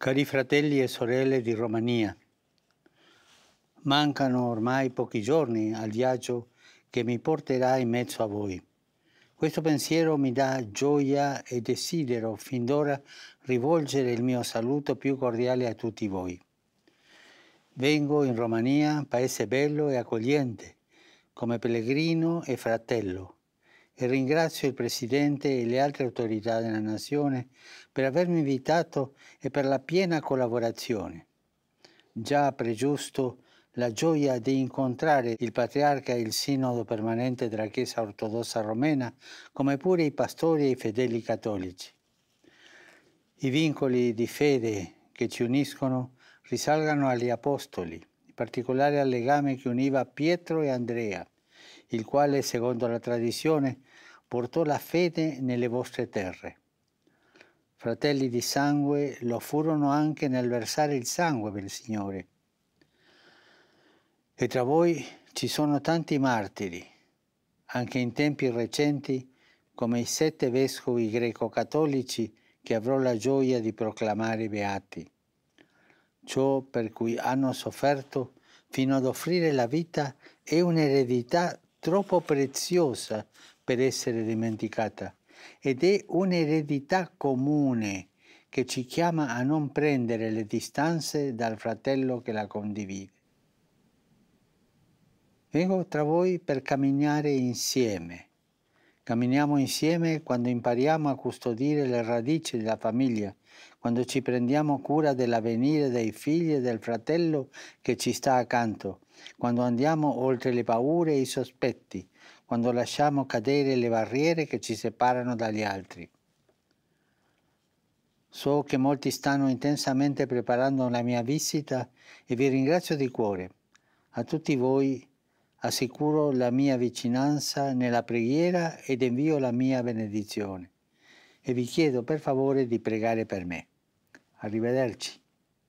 Cari fratelli e sorelle di Romania, mancano ormai pochi giorni al viaggio che mi porterà in mezzo a voi. Questo pensiero mi dà gioia e desidero fin d'ora rivolgere il mio saluto più cordiale a tutti voi. Vengo in Romania, paese bello e accogliente, come pellegrino e fratello e ringrazio il Presidente e le altre autorità della Nazione per avermi invitato e per la piena collaborazione. Già pregiusto la gioia di incontrare il Patriarca e il Sinodo permanente della Chiesa ortodossa romena, come pure i pastori e i fedeli cattolici. I vincoli di fede che ci uniscono risalgano agli Apostoli, in particolare al legame che univa Pietro e Andrea il quale, secondo la tradizione, portò la fede nelle vostre terre. Fratelli di sangue lo furono anche nel versare il sangue per il Signore. E tra voi ci sono tanti martiri, anche in tempi recenti, come i sette vescovi greco-cattolici che avrò la gioia di proclamare beati. Ciò per cui hanno sofferto fino ad offrire la vita è un'eredità troppo preziosa per essere dimenticata ed è un'eredità comune che ci chiama a non prendere le distanze dal fratello che la condivide. Vengo tra voi per camminare insieme Camminiamo insieme quando impariamo a custodire le radici della famiglia, quando ci prendiamo cura dell'avvenire dei figli e del fratello che ci sta accanto, quando andiamo oltre le paure e i sospetti, quando lasciamo cadere le barriere che ci separano dagli altri. So che molti stanno intensamente preparando la mia visita e vi ringrazio di cuore. A tutti voi assicuro la mia vicinanza nella preghiera ed invio la mia benedizione. E vi chiedo per favore di pregare per me. Arrivederci.